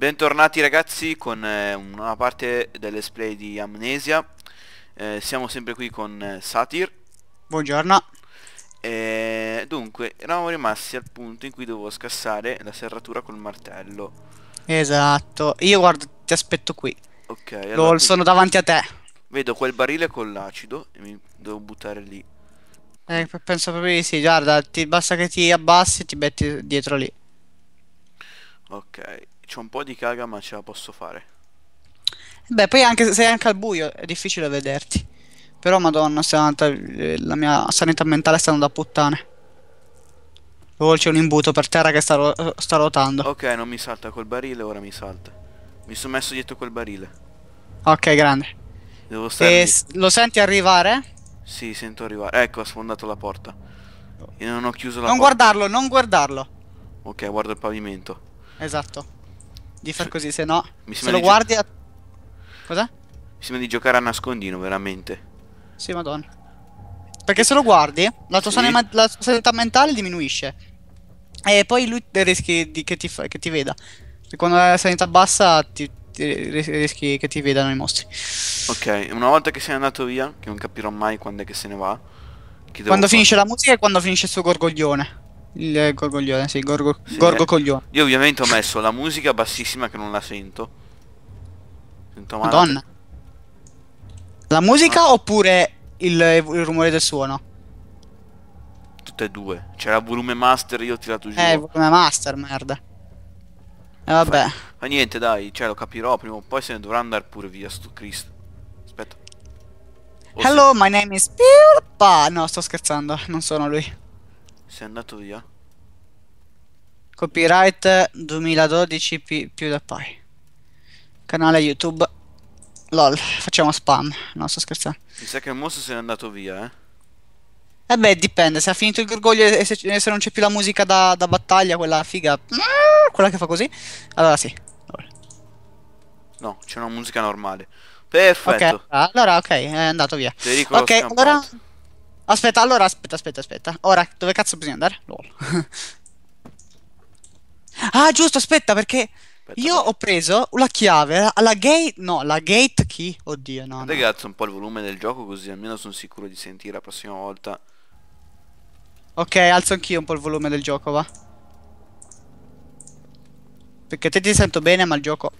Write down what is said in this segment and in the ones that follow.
Bentornati ragazzi con eh, una parte dell'esplay di Amnesia eh, Siamo sempre qui con eh, Satir Buongiorno e, Dunque, eravamo rimasti al punto in cui dovevo scassare la serratura col martello Esatto, io guarda, ti aspetto qui Ok, allora Lol, sono davanti a te Vedo quel barile con l'acido e mi devo buttare lì eh, penso proprio di sì, guarda, ti basta che ti abbassi e ti metti dietro lì Ok c'ho un po' di caga ma ce la posso fare. Beh, poi anche, se anche al buio, è difficile vederti. Però madonna, sanata, eh, la mia sanità mentale sta andando a puttane. Oh, c'è un imbuto per terra che sta, ro sta, rotando. Ok, non mi salta col barile, ora mi salta. Mi sono messo dietro quel barile. Ok, grande. Devo stare. E lo senti arrivare? Sì, sento arrivare. Ecco, ha sfondato la porta. Io non ho chiuso la non porta. Non guardarlo, non guardarlo. Ok, guardo il pavimento. Esatto di far così, se no. Mi se lo guardi. A... Cos'è? Mi sembra di giocare a nascondino, veramente. Sì, madonna. Perché se lo guardi, la tua, sì. sanità, la tua sanità mentale diminuisce. E poi lui rischi che ti, che ti veda. E quando hai la sanità bassa, ti, ti rischi che ti vedano i mostri. Ok, una volta che sei andato via, che non capirò mai quando è che se ne va. Quando finisce la musica e quando finisce il suo gorgoglione. Il gorgoglione, sì, gorgo, sì, gorgo eh. coglione. Io ovviamente ho messo la musica bassissima che non la sento. Sento male. Madonna. La musica no. Ah. oppure il, il, rumore del suono? Tutte e due. C'era volume master, io ho tirato giù. Eh, volume master, merda. E eh, vabbè. ma niente, dai, cioè lo capirò prima o poi se ne dovrà andare pure via, sto Cristo. Aspetta. O Hello, se... my name is Pirpa. No, sto scherzando, non sono lui. Sei andato via. Copyright 2012 più da PewDiePie. Canale YouTube. LOL, facciamo spam. No, sto scherzando. Mi sa che il mostro se n'è andato via, eh. Eh beh, dipende. Se ha finito il gorgoglio e se, se non c'è più la musica da, da, battaglia, quella figa. Mm, quella che fa così. Allora sì. Allora. No, c'è una musica normale. Perfetto. Okay. allora ok, è andato via. ok, allora. Campato. Aspetta, allora aspetta, aspetta, aspetta. Ora, dove cazzo bisogna andare? LOL. ah, giusto, aspetta, perché aspetta, io ho preso la chiave, la gate, no, la gate key. Oddio, no. Guarda no. Ragazzi, un po' il volume del gioco così almeno sono sicuro di sentire la prossima volta. Ok, alzo anch'io un po' il volume del gioco, va. Perché te ti sento bene, ma il gioco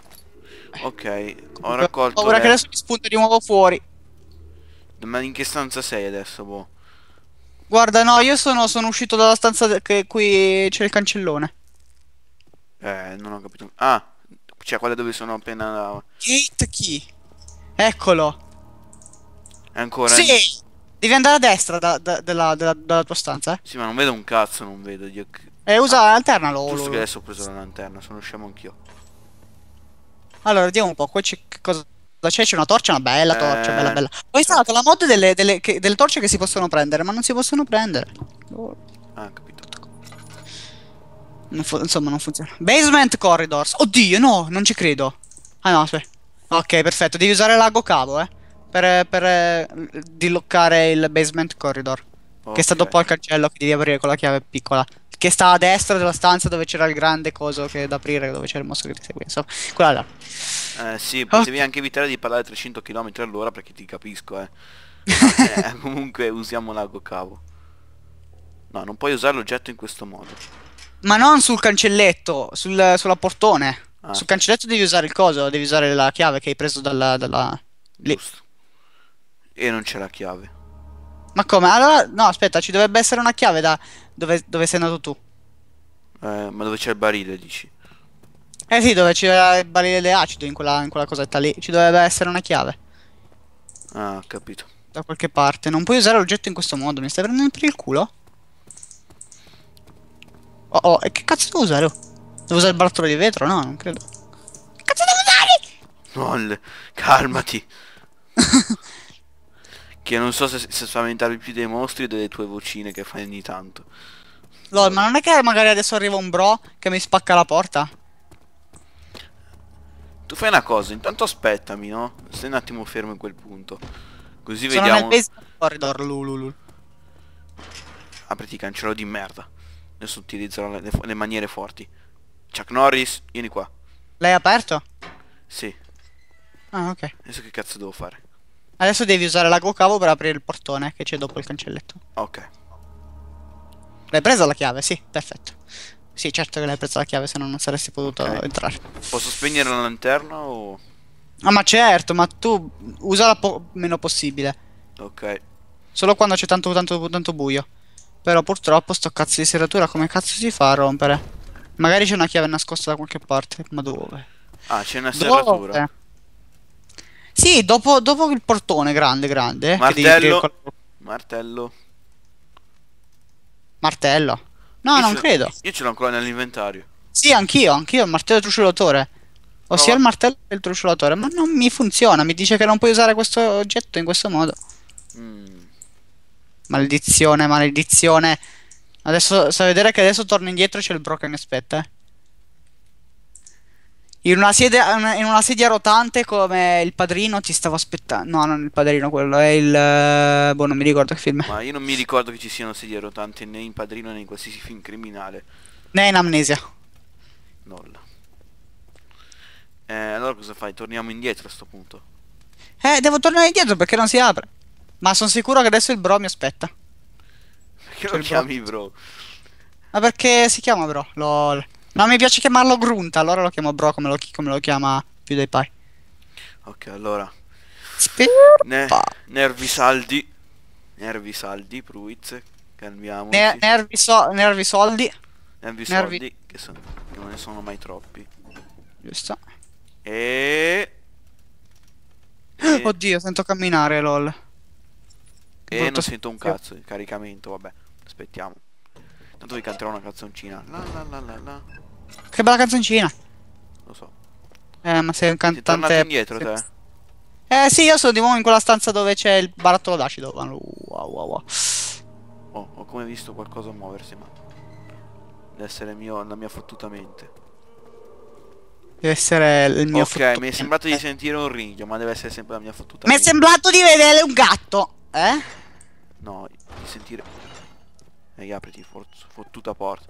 Ok, ho raccolto. Ora le... che adesso mi spunta di nuovo fuori. Ma in che stanza sei adesso, boh? Guarda, no, io sono, sono uscito dalla stanza che qui c'è il cancellone. Eh, non ho capito. Ah, cioè quella dove sono appena... Gate key. Eccolo. ancora... Sì! Devi andare a destra da, da, della, della, dalla tua stanza, eh? Sì, ma non vedo un cazzo, non vedo. Io... Eh, usa ah, la lanterna, lo... Giusto che adesso ho preso la lanterna, sono scemo anch'io. Allora, vediamo un po', qua c'è cosa cioè, c'è una torcia, una bella torcia, eh. bella bella. Poi è stata la mod delle, delle, che, delle, torce che si possono prendere, ma non si possono prendere. Oh. Ah, capito. Non insomma, non funziona. Basement corridors. Oddio, no, non ci credo. Ah no, aspetta. Ok, perfetto. Devi usare l'ago cavo, eh. Per, per eh, diloccare il basement corridor. Okay. Che sta dopo al cancello che devi aprire con la chiave piccola. Che sta a destra della stanza dove c'era il grande coso che da aprire, dove c'era il mosso che ti segue. Insomma, quella là. Eh sì, potevi okay. Ah. anche evitare di parlare 300 km all'ora perché ti capisco, eh. Ah, eh comunque usiamo l'ago cavo. No, non puoi usare l'oggetto in questo modo. Ma non sul cancelletto, sul, sulla portone. Ah. Sul cancelletto devi usare il coso, devi usare la chiave che hai preso dalla... dalla... Giusto. E non c'è la chiave. Ma come? Allora, no, aspetta, ci dovrebbe essere una chiave da dove, dove sei andato tu. Eh, ma dove c'è il barile, dici? Eh sì, dove c'era il barile dell'acido in quella, in quella cosetta lì. Ci dovrebbe essere una chiave. Ah, capito. Da qualche parte. Non puoi usare l'oggetto in questo modo, mi stai prendendo per il culo? Oh oh, e che cazzo devo usare? Devo usare il barattolo di vetro? No, non credo. Che cazzo devo usare? Noll, calmati. Che non so se, se spaventarvi più dei mostri o delle tue vocine che fai ogni tanto. Lol, ma non è che magari adesso arriva un bro che mi spacca la porta? Tu fai una cosa, intanto aspettami, no? Stai un attimo fermo in quel punto. Così Sono vediamo... Nel corridor, lululul. Apriti cancello di merda. Adesso utilizzerò le, le, le maniere forti. Chuck Norris, vieni qua. L'hai aperto? Sì. Ah, ok. Adesso che cazzo devo fare? Adesso devi usare la cavo per aprire il portone che c'è dopo il cancelletto. Ok. L'hai presa la chiave? Sì, perfetto. Sì, certo che l'hai presa la chiave, se no non saresti potuto okay. entrare. Posso spegnere la lanterna o... Ah, ma certo, ma tu usala po meno possibile. Ok. Solo quando c'è tanto, tanto, tanto buio. Però purtroppo sto cazzo di serratura come cazzo si fa a rompere? Magari c'è una chiave nascosta da qualche parte, ma dove? Ah, c'è una serratura. Dove? Sì, dopo, dopo il portone grande, grande. Eh, martello. Devi... Martello. Martello. No, io non credo. Io ce l'ho ancora nell'inventario. Sì, anch'io, anch'io, il martello trucidatore. Ossia il martello e il trucidatore, ma non mi funziona, mi dice che non puoi usare questo oggetto in questo modo. Mm. Maledizione, maledizione. Adesso, sai vedere che adesso torno indietro c'è il Broken aspetta, eh. In una, sedia, in una sedia rotante come il padrino ti stavo aspettando. No, non il padrino, quello è il. Eh, boh, non mi ricordo che film. Ma io non mi ricordo che ci siano sedie rotanti né in padrino né in qualsiasi film criminale. Né in amnesia. Nolla. Eh, allora cosa fai? Torniamo indietro a sto punto. Eh, devo tornare indietro perché non si apre. Ma sono sicuro che adesso il bro mi aspetta. Perché lo cioè, chiami bro? bro? Ma perché si chiama bro? LOL. No, mi piace chiamarlo Grunt, allora lo chiamo Bro come lo, come lo chiama PewDiePie. Ok, allora. Ne nervi saldi. Nervi saldi, Pruiz. Cambiamo. Ne nervi, so nervi soldi. Nervi soldi, Che, so che non ne sono mai troppi. Giusto. E... e... Oddio, sento camminare, lol. E Brutto non sento un cazzo, il caricamento, vabbè. Aspettiamo. Tanto vi canterò una canzoncina. La, la, la, che bella canzoncina. Lo so. Eh, ma sei un cantante... Sei indietro, te. Eh sì, io sono di nuovo in quella stanza dove c'è il barattolo d'acido. Wow, wow, wow. Oh, ho come visto qualcosa muoversi, ma... Deve essere mio, la mia fottuta mente. Deve essere il mio Ok, mi è sembrato di sentire un ringhio, ma deve essere sempre la mia fottuta Mi mente. è sembrato di vedere un gatto, eh? No, di sentire... Ehi, apriti, fottuta porta.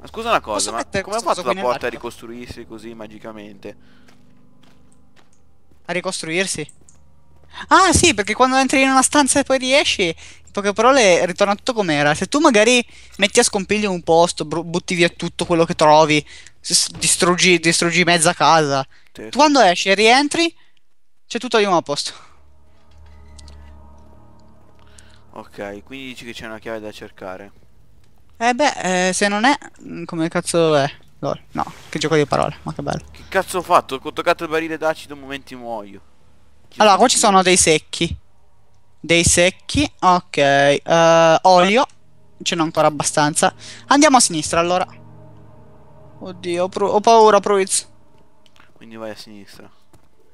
Ma scusa una cosa, Posso ma mettere come ha fatto la porta a ricostruirsi così magicamente? A ricostruirsi? Ah sì, perché quando entri in una stanza e poi riesci, in poche parole ritorna tutto com'era. Se tu magari metti a scompiglio un posto, butti via tutto quello che trovi, distruggi, distruggi mezza casa, sì, certo. tu quando esci e rientri, c'è tutto di nuovo a posto. Ok, quindi dici che c'è una chiave da cercare. Eh beh, eh, se non è, mm, come cazzo è? Lol, no, che gioco di parole, ma che bello. Che cazzo ho fatto? Ho toccato il barile d'acido, momenti muoio. Chi allora, qua ci sono dei secchi. Dei secchi, ok. Uh, olio, ce n'è ancora abbastanza. Andiamo a sinistra, allora. Oddio, ho, ho paura, Pruiz. Quindi vai a sinistra.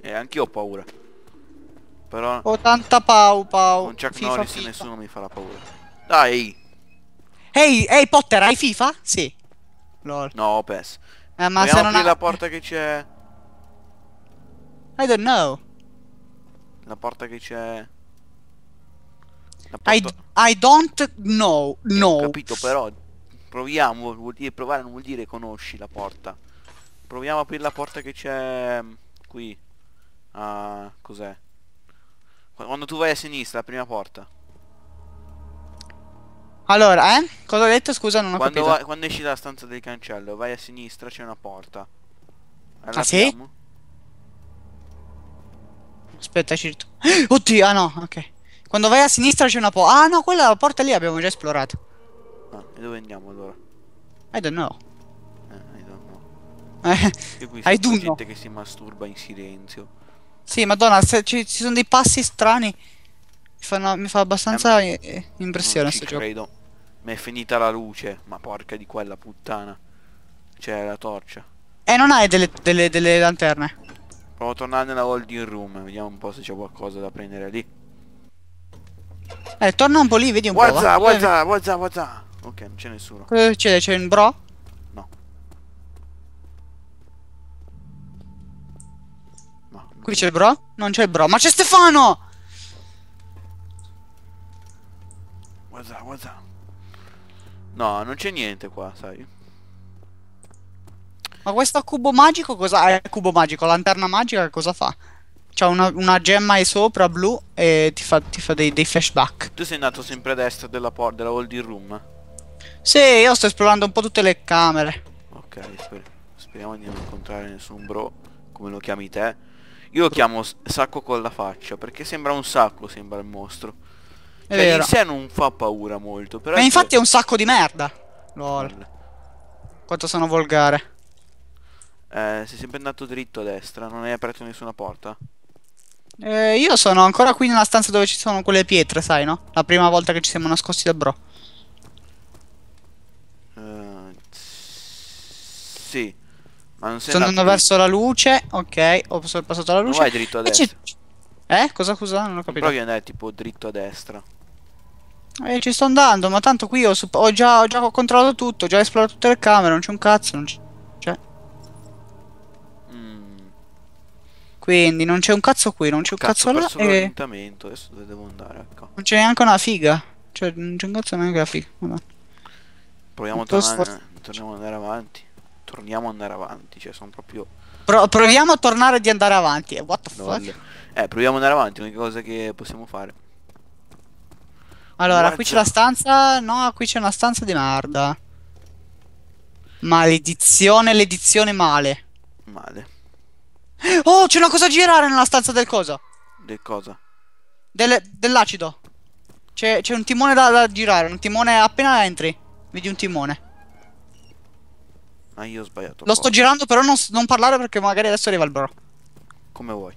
Eh, anch'io ho paura. Però... 80 pau pau. Con Chuck FIFA, Norris FIFA. nessuno mi farà paura. Dai! Ehi, hey, hey, Potter, hai FIFA? Sì. Lol. No, PES. Eh, ma Vogliamo se non ha... la porta che c'è... I don't know. La porta che c'è... Porta... I, I, don't know, no. Ho capito, però proviamo, vuol dire provare, non vuol dire conosci la porta. Proviamo a aprire la porta che c'è mm, qui. Uh, cos'è? Quando tu vai a sinistra, la prima porta. Allora, eh? Cosa ho detto? Scusa, non ho quando capito. Vai, quando esci dalla stanza del cancello, vai a sinistra, c'è una porta. Allora, ah sì? Aspetta, ci Oddio, ah no, ok. Quando vai a sinistra c'è una porta. Ah no, quella porta lì abbiamo già esplorato. Ah, e dove andiamo allora? I don't know. Eh, I don't know. Eh, e qui c'è gente che si masturba in silenzio. Sì, madonna, se ci, ci sono dei passi strani. Mi, fanno, mi fa abbastanza eh, eh impressione questo gioco. credo. Mi è finita la luce, ma porca di quella puttana. C'è cioè, la torcia. E non hai delle, delle, delle lanterne. Provo a tornare nella holding room, vediamo un po' se c'è qualcosa da prendere lì. Eh, torna un po' lì, vedi un what's po'. What's up, what's up, what's up, what's up? Ok, non c'è nessuno. Cosa succede? C'è un bro? Qui c'è il bro? Non c'è il bro. Ma c'è Stefano! What's up, what's up? No, non c'è niente qua, sai. Ma questo cubo magico cosa... Eh, cubo magico, lanterna magica cosa fa? C'ha una, una, gemma e sopra blu e ti fa, ti fa dei, dei, flashback. Tu sei andato sempre a destra della porta, della holding room? Sì, io sto esplorando un po' tutte le camere. Ok, sper speriamo di non incontrare nessun bro, come lo chiami te. Io lo chiamo sacco con la faccia, perché sembra un sacco, sembra il mostro. È cioè, vero. in sé non fa paura molto, però... Ma ecco infatti è un sacco di merda. Lol. Quanto sono volgare. Eh, sei sempre andato dritto a destra, non hai aperto nessuna porta. Eh, io sono ancora qui nella stanza dove ci sono quelle pietre, sai, no? La prima volta che ci siamo nascosti da bro. Eh, sì. Ma non sei Sono andato verso la luce, ok, ho sorpassato la luce. vai dritto a destra. Eh? Cosa cosa? Non ho capito. Provi andare tipo dritto a destra. Eh, ci sto andando, ma tanto qui ho, ho, già, ho già controllato tutto, ho già esplorato tutte le camere, non c'è un cazzo, non c'è. Cioè. Mm. Quindi non c'è un cazzo qui, non c'è un cazzo, cazzo là. Ho e... l'orientamento, adesso dove devo andare, ecco. Non c'è neanche una figa. Cioè, non c'è un cazzo neanche una figa. Madonna. Proviamo a tornare, torniamo ad andare avanti torniamo ad andare avanti. Cioè, sono proprio. Pro- proviamo a tornare di andare avanti. Eh, what the fuck? Dolle. Eh, proviamo ad andare avanti. L'unica cosa che possiamo fare. Allora, Guarda. qui c'è la stanza. No, qui c'è una stanza di merda. Maledizione, l'edizione male. Male. Oh, c'è una cosa a girare nella stanza del coso. Del cosa? Del, dell'acido. C'è, c'è un timone da, da girare. Un timone appena entri. Vedi un timone. Ah, io ho sbagliato. Lo sto girando, però non, non, parlare perché magari adesso arriva il bro. Come vuoi.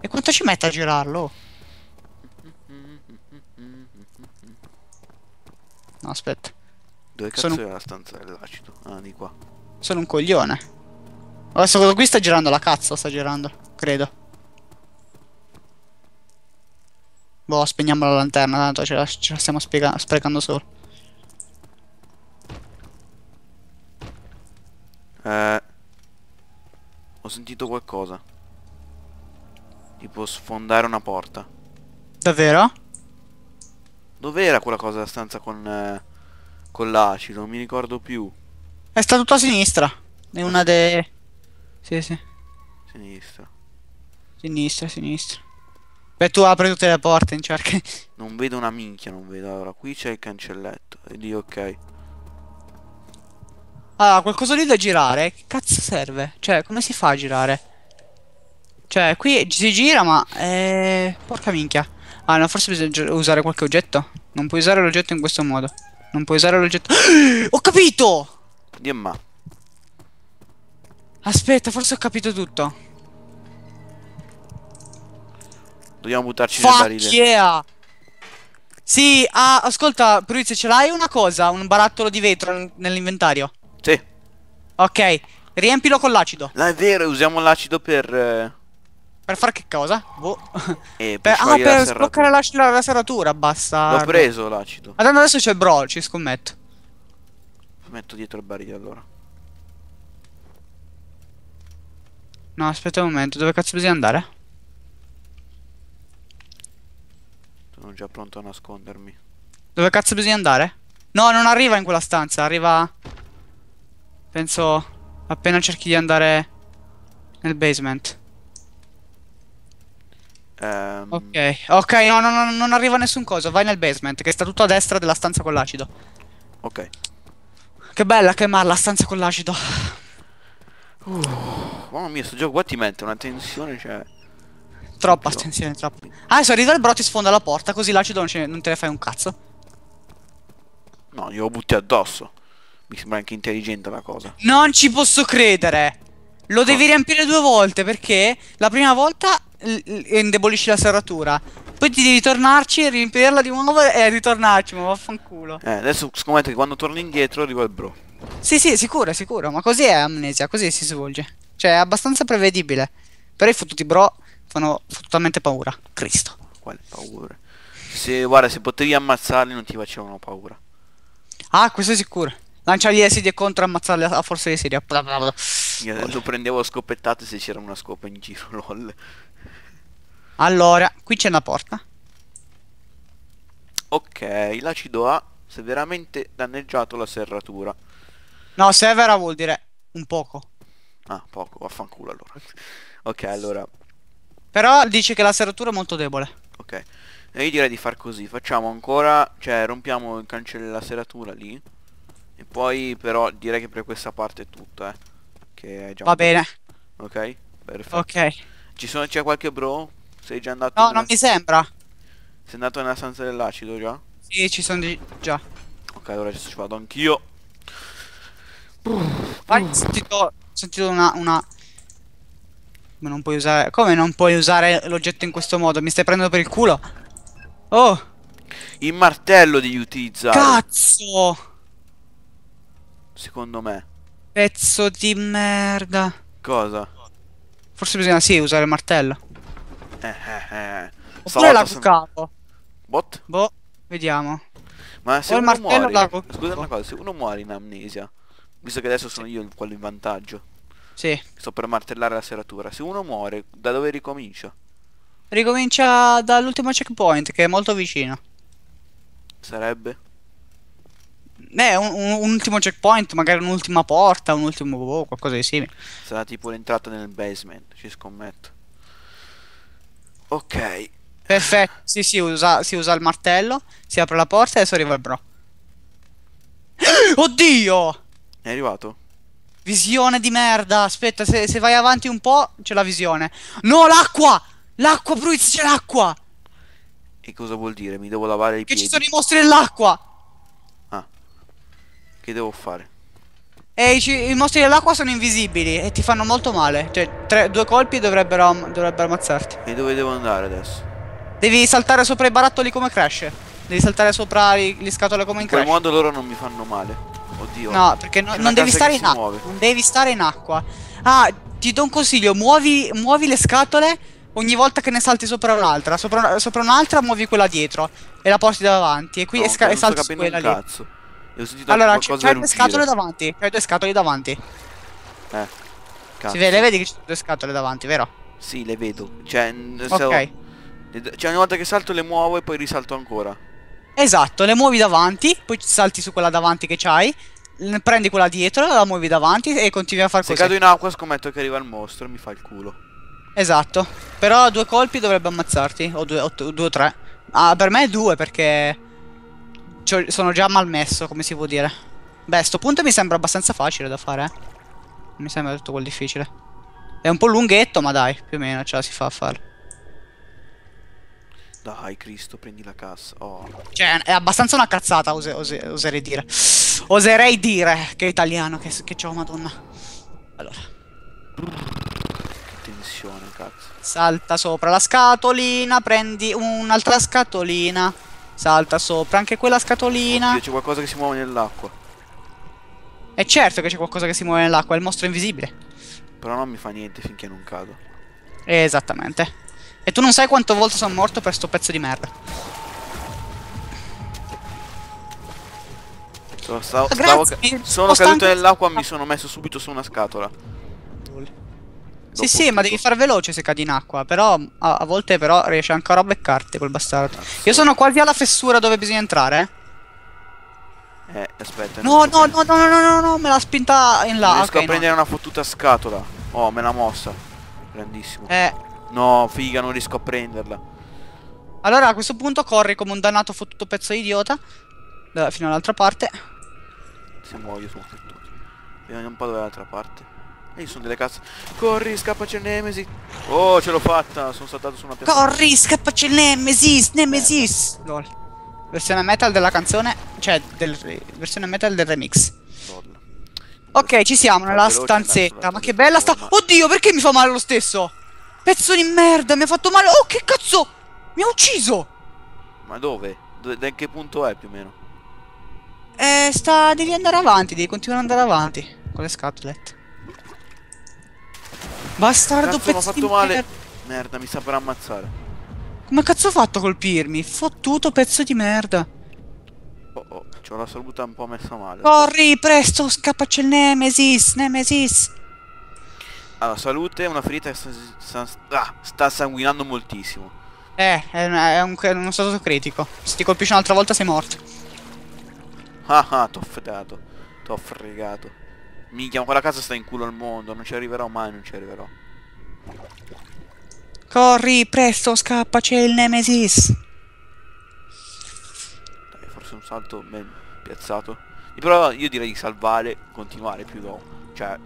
E quanto ci mette a girarlo? No, aspetta. Dove cazzo Sono... era la stanza dell'acido? Ah, di qua. Sono un coglione. Adesso quello qui sta girando la cazzo, sta girando, credo. Boh, spegniamo la lanterna, tanto ce la, ce la stiamo sprecando solo. Eh, ho sentito qualcosa. Tipo sfondare una porta. Davvero? Dov'era quella cosa, la stanza con, eh, con l'acido? Non mi ricordo più. È stata tutta a sinistra. È una delle... Sì, sì. Sinistra. Sinistra, sinistra. Beh, tu apri tutte le porte in cerca. Non vedo una minchia, non vedo. Allora, qui c'è il cancelletto. E lì, ok. Ah, qualcosa lì da girare. Che cazzo serve? Cioè, come si fa a girare? Cioè, qui si gira, ma... Eh... Porca minchia. Ah, no, forse bisogna usare qualche oggetto. Non puoi usare l'oggetto in questo modo. Non puoi usare l'oggetto... ho capito! Dimma. Aspetta, forse ho capito tutto. Dobbiamo buttarci Fuck nel barile. Yeah! Sì, ah, ascolta, Pruiz, ce l'hai una cosa? Un barattolo di vetro nell'inventario? Sì. Ok, riempilo con l'acido. No, è vero, usiamo l'acido per... Eh, per fare che cosa? Boh. Eh, per, per ah, per sbloccare la, la, serratura, basta. L'ho preso l'acido. Ma adesso c'è il bro, ci scommetto. Metto dietro il barile allora. No, aspetta un momento, dove cazzo bisogna andare? Sono già pronto a nascondermi. Dove cazzo bisogna andare? No, non arriva in quella stanza, arriva... Penso appena cerchi di andare nel basement. Um... Ok, ok, no, no, no, non arriva nessun coso. Vai nel basement, che sta tutto a destra della stanza con l'acido. Ok. Che bella che mala la stanza con l'acido. Uh, mamma mia, sto gioco qua ti mette una tensione, cioè... Troppa tensione, troppa. Ah, adesso arriva il bro, ti sfonda la porta, così l'acido non, non, te ne fai un cazzo. No, glielo butti addosso. Mi sembra anche intelligente la cosa. Non ci posso credere. Lo devi riempire due volte perché la prima volta indebolisci la serratura. Poi ti devi tornarci, e riempirla di nuovo e ritornarci, ma vaffanculo. Eh, adesso scommetto che quando torno indietro arriva il bro. Sì, sì, sicuro, sicuro, ma così è amnesia, così si svolge. Cioè, è abbastanza prevedibile. Però i fottuti bro fanno totalmente paura. Cristo. Quale paura? Se, guarda, se potevi ammazzarli non ti facevano paura. Ah, questo è sicuro. Lancia gli esidi e contro ammazzarli a forza di sedia. Io tanto prendevo scopettate se c'era una scopa in giro, lol. Allora, qui c'è una porta. Ok, l'acido ha severamente danneggiato la serratura. No, severa vuol dire un poco. Ah, poco, vaffanculo allora. Ok, allora. Però dice che la serratura è molto debole. Ok. E io direi di far così, facciamo ancora, cioè rompiamo il cancello della serratura lì. E poi però direi che per questa parte è tutto, eh. Che è già... Va bene. Ok, perfetto. Ok. Ci sono, c'è qualche bro? Sei già andato... No, nella... non mi sembra. Sei andato nella stanza dell'acido già? Sì, ci sono già. Ok, allora ci vado anch'io. Vai, ho sentito, ho sentito una, una... Come non puoi usare... Come non puoi usare l'oggetto in questo modo? Mi stai prendendo per il culo? Oh! Il martello devi utilizzare. Cazzo! secondo me. Pezzo di merda. Cosa? Forse bisogna sì usare il martello. Eh eh eh. la cuccavo. Bot? Boh, vediamo. Ma se o martello muore, la... scusa una cosa, se uno muore in amnesia, visto che adesso sono io quello in vantaggio. Sì. Sto per martellare la serratura. Se uno muore, da dove ricomincia? Ricomincia dall'ultimo checkpoint che è molto vicino. Sarebbe? Beh, un, un, ultimo checkpoint, magari un'ultima porta, un ultimo oh, qualcosa di simile. Sarà tipo l'entrata nel basement, ci scommetto. Ok. Perfetto, sì, sì, usa, si usa il martello, si apre la porta e adesso arriva il bro. Oddio! È arrivato. Visione di merda, aspetta, se, se vai avanti un po' c'è la visione. No, l'acqua! L'acqua, Bruiz, c'è l'acqua! E cosa vuol dire? Mi devo lavare i che piedi. Che ci sono i mostri nell'acqua! Che devo fare? E i, i mostri dell'acqua sono invisibili e ti fanno molto male. Cioè, tre, due colpi dovrebbero, dovrebbero ammazzarti. E dove devo andare adesso? Devi saltare sopra i barattoli come crash. Devi saltare sopra le scatole come in, crash. In quel modo loro non mi fanno male. Oddio. No, perché no, non devi stare in acqua. Non devi stare in acqua. Ah, ti do un consiglio. Muovi, muovi le scatole ogni volta che ne salti sopra un'altra. Sopra, sopra un'altra muovi quella dietro e la porti davanti. E qui no, e, e salti su quella lì. Cazzo ho sentito allora, qualcosa Allora, c'hai due scatole davanti. C'hai due scatole davanti. Eh. Cazzo. Si vede, vedi che ci sono due scatole davanti, vero? Sì, le vedo. Cioè, ok. Ho... Cioè, ogni volta che salto le muovo e poi risalto ancora. Esatto, le muovi davanti, poi salti su quella davanti che c'hai, prendi quella dietro, la muovi davanti e continui a far Se così. Se cado in acqua scommetto che arriva il mostro e mi fa il culo. Esatto, però due colpi dovrebbe ammazzarti, o due o, due, o tre. Ah, per me è due perché... Cioè, sono già malmesso, come si può dire. Beh, sto punto mi sembra abbastanza facile da fare, eh. Non mi sembra tutto quel difficile. È un po' lunghetto, ma dai, più o meno ce la si fa a fare. Dai, Cristo, prendi la cassa. Oh. Cioè, è abbastanza una cazzata, ose ose oserei dire. Oserei dire che è italiano, che, che c'ho, madonna. Allora. Che tensione, cazzo. Salta sopra la scatolina, prendi un'altra scatolina. Salta sopra. Anche quella scatolina. c'è qualcosa che si muove nell'acqua. È certo che c'è qualcosa che si muove nell'acqua. È il mostro invisibile. Però non mi fa niente finché non cado. Esattamente. E tu non sai quanto volte sono morto per sto pezzo di merda. Stavo, ah, stavo, sono Post caduto nell'acqua e mi sono messo subito su una scatola. Sì, sì, ma devi far veloce se cadi in acqua. Però a, a volte però riesce ancora a beccarti quel bastardo. Io sono quasi alla fessura dove bisogna entrare. Eh, eh aspetta. No, no, no, no, no, no, no, me l'ha spinta in là. Non riesco okay, a prendere no. una fottuta scatola. Oh, me l'ha mossa. Grandissimo. Eh. No, figa, non riesco a prenderla. Allora a questo punto corri come un dannato fottuto pezzo di idiota. Fino all'altra parte. Se muoio sono fottuto. Vediamo un po' dall'altra parte. E sono delle cazzo. Corri, scappaci il Nemesis. Oh, ce l'ho fatta. Sono saltato su una piazza. Corri, scappaci il Nemesis. Nemesis. Eh, lol. Versione metal della canzone. Cioè, del versione metal del remix. Lol. Ok, ci siamo nella veloce, stanzetta. Ma che bella sta. Oddio, perché mi fa male lo stesso? Pezzo di merda, mi ha fatto male. Oh, che cazzo! Mi ha ucciso! Ma dove? Do da che punto è più o meno? Eh, sta. Devi andare avanti, devi continuare ad andare avanti. Con le scatolette. Bastardo pezzo. di fatto male. Merda. merda, mi sta per ammazzare. Come cazzo ho fatto a colpirmi? Fottuto pezzo di merda. Oh oh, c'ho la saluta un po' messa male. Corri, presto, scappa c'è il Nemesis, Nemesis. Allora, salute, una ferita che sta, sta, ah, sta sanguinando moltissimo. Eh, è, è, un, è, uno stato critico. Se ti colpisce un'altra volta sei morto. Ah ah, t'ho fregato. T'ho fregato. Minchia, ma quella casa sta in culo al mondo, non ci arriverò mai, non ci arriverò. Corri, presto, scappa, c'è il Nemesis. Dai, forse un salto ben piazzato. Però io direi di salvare, continuare più dopo. Cioè...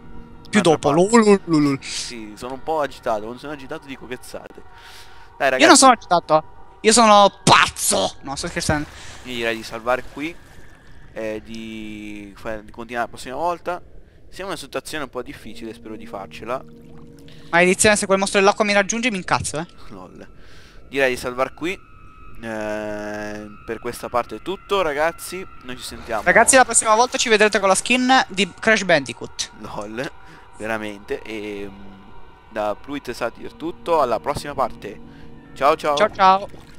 Più dopo, lol, lol, Sì, sono un po' agitato, Non sono agitato dico piazzate. Dai ragazzi. Io non sono agitato, eh. io sono pazzo! No, sto scherzando. Io direi di salvare qui. E di, di continuare la prossima volta siamo in una situazione un po' difficile, spero di farcela. Maledizione, se quel mostro dell'acqua mi raggiunge mi incazzo, eh. Lol. Direi di salvar qui. Eh, per questa parte è tutto, ragazzi. Noi ci sentiamo. Ragazzi, la prossima volta ci vedrete con la skin di Crash Bandicoot. Lol, veramente. E mm, da Pluit Satir tutto. Alla prossima parte. Ciao ciao. Ciao ciao.